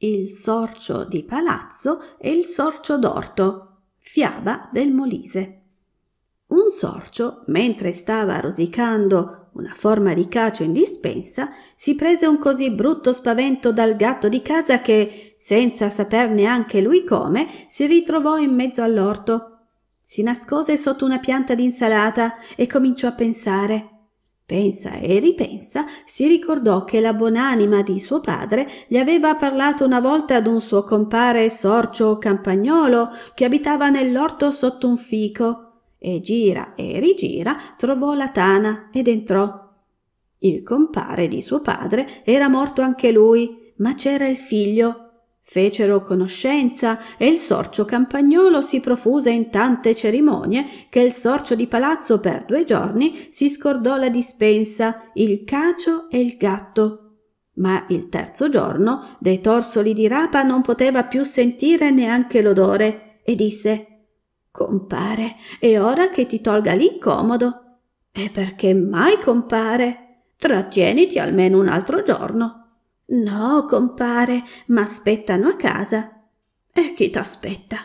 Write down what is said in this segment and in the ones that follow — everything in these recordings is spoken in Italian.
il sorcio di palazzo e il sorcio d'orto, fiaba del Molise. Un sorcio, mentre stava rosicando una forma di cacio in dispensa, si prese un così brutto spavento dal gatto di casa che, senza saper neanche lui come, si ritrovò in mezzo all'orto. Si nascose sotto una pianta d'insalata e cominciò a pensare. Pensa e ripensa, si ricordò che la buonanima di suo padre gli aveva parlato una volta ad un suo compare sorcio campagnolo che abitava nell'orto sotto un fico e gira e rigira trovò la tana ed entrò. Il compare di suo padre era morto anche lui, ma c'era il figlio Fecero conoscenza e il sorcio campagnolo si profuse in tante cerimonie che il sorcio di palazzo per due giorni si scordò la dispensa, il cacio e il gatto. Ma il terzo giorno dei torsoli di rapa non poteva più sentire neanche l'odore e disse Compare, è ora che ti tolga l'incomodo. E perché mai compare? Trattieniti almeno un altro giorno. No, compare, m'aspettano a casa. E chi t'aspetta?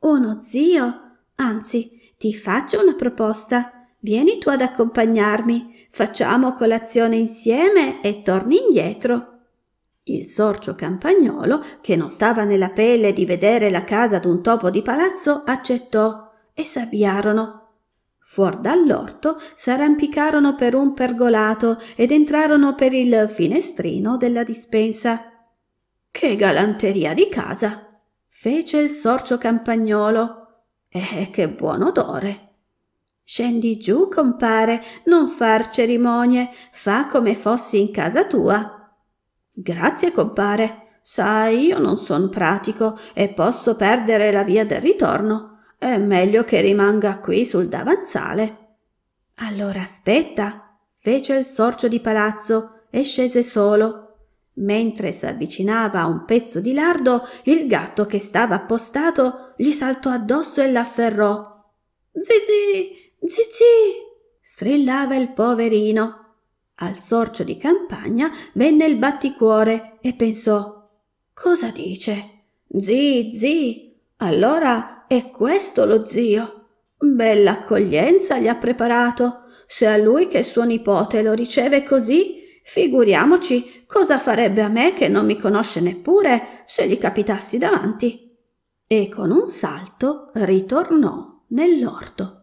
Uno zio. Anzi, ti faccio una proposta. Vieni tu ad accompagnarmi, facciamo colazione insieme e torni indietro. Il sorcio campagnolo, che non stava nella pelle di vedere la casa d'un topo di palazzo, accettò e s'avviarono. Fuor dall'orto s'arrampicarono per un pergolato ed entrarono per il finestrino della dispensa. Che galanteria di casa! fece il sorcio campagnolo. Eh, che buon odore! Scendi giù, compare, non far cerimonie, fa come fossi in casa tua. Grazie, compare. Sai, io non son pratico e posso perdere la via del ritorno è meglio che rimanga qui sul davanzale. Allora aspetta, fece il sorcio di palazzo e scese solo. Mentre s'avvicinava a un pezzo di lardo, il gatto che stava appostato gli saltò addosso e l'afferrò. Zizi, zizi! strillava il poverino. Al sorcio di campagna venne il batticuore e pensò: Cosa dice? Zi, zi! Allora è questo lo zio. Bella accoglienza gli ha preparato. Se a lui che suo nipote lo riceve così, figuriamoci cosa farebbe a me che non mi conosce neppure se gli capitassi davanti. E con un salto ritornò nell'orto.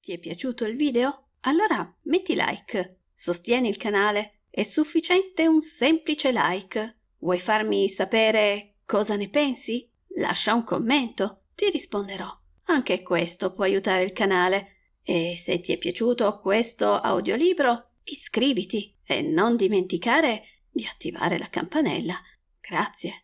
Ti è piaciuto il video? Allora metti like, sostieni il canale, è sufficiente un semplice like. Vuoi farmi sapere cosa ne pensi? Lascia un commento, ti risponderò. Anche questo può aiutare il canale. E se ti è piaciuto questo audiolibro, iscriviti e non dimenticare di attivare la campanella. Grazie.